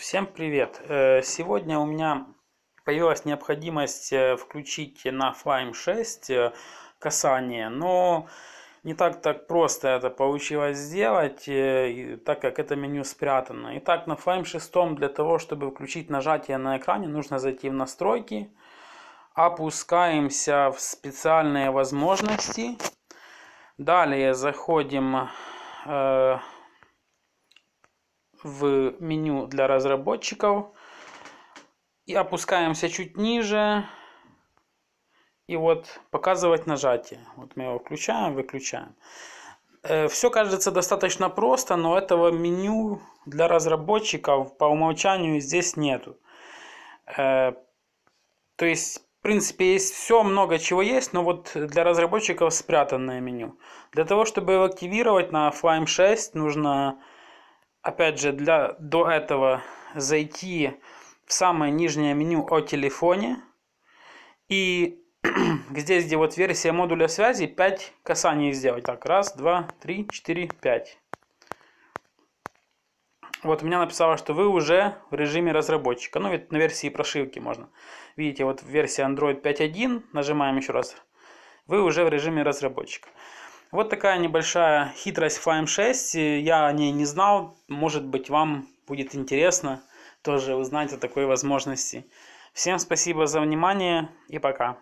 Всем привет! Э, сегодня у меня появилась необходимость э, включить на Flame 6 э, касание, но не так так просто это получилось сделать, так как это меню спрятано. Итак, на Flame 6 для того, чтобы включить нажатие на экране, нужно зайти в настройки, опускаемся в специальные возможности, далее заходим в меню для разработчиков. И опускаемся чуть ниже. И вот показывать нажатие. Вот мы его включаем, выключаем. Э, все кажется достаточно просто, но этого меню для разработчиков по умолчанию здесь нету. Э, то есть, в принципе, есть все, много чего есть, но вот для разработчиков спрятанное меню. Для того, чтобы его активировать на Flame 6, нужно опять же, для, до этого зайти в самое нижнее меню о телефоне. И здесь, где вот версия модуля связи, 5 касаний сделать. Так, раз, два, три, четыре, пять. Вот у меня написало, что вы уже в режиме разработчика. Ну, ведь на версии прошивки можно. Видите, вот версия Android 5.1. Нажимаем еще раз. Вы уже в режиме разработчика. Вот такая небольшая хитрость Flame 6. Я о ней не знал. Может быть, вам будет интересно тоже узнать о такой возможности. Всем спасибо за внимание и пока.